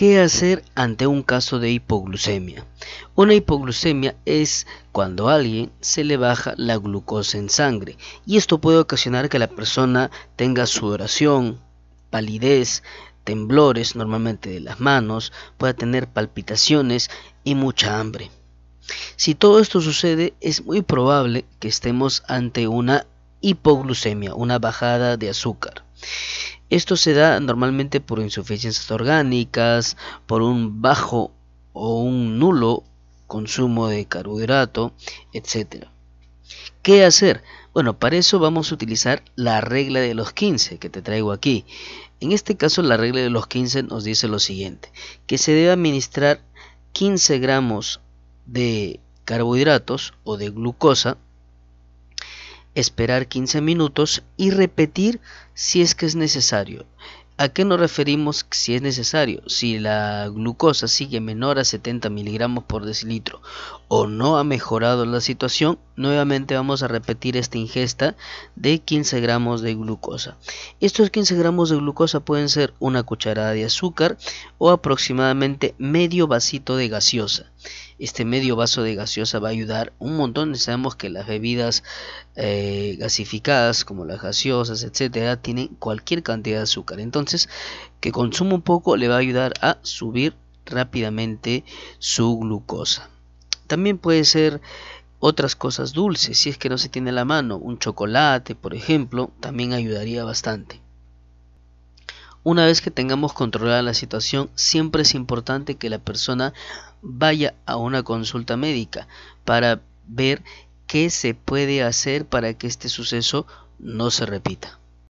¿Qué hacer ante un caso de hipoglucemia? Una hipoglucemia es cuando a alguien se le baja la glucosa en sangre y esto puede ocasionar que la persona tenga sudoración, palidez, temblores normalmente de las manos, pueda tener palpitaciones y mucha hambre. Si todo esto sucede, es muy probable que estemos ante una hipoglucemia, una bajada de azúcar. Esto se da normalmente por insuficiencias orgánicas, por un bajo o un nulo consumo de carbohidrato, etc. ¿Qué hacer? Bueno, para eso vamos a utilizar la regla de los 15 que te traigo aquí. En este caso, la regla de los 15 nos dice lo siguiente, que se debe administrar 15 gramos de carbohidratos o de glucosa esperar 15 minutos y repetir si es que es necesario. ¿A qué nos referimos si es necesario? Si la glucosa sigue menor a 70 miligramos por decilitro o no ha mejorado la situación, nuevamente vamos a repetir esta ingesta de 15 gramos de glucosa. Estos 15 gramos de glucosa pueden ser una cucharada de azúcar o aproximadamente medio vasito de gaseosa. Este medio vaso de gaseosa va a ayudar un montón. Sabemos que las bebidas eh, gasificadas, como las gaseosas, etcétera, tienen cualquier cantidad de azúcar. Entonces, que consuma un poco le va a ayudar a subir rápidamente su glucosa. También puede ser otras cosas dulces, si es que no se tiene a la mano, un chocolate, por ejemplo, también ayudaría bastante. Una vez que tengamos controlada la situación, siempre es importante que la persona vaya a una consulta médica para ver qué se puede hacer para que este suceso no se repita.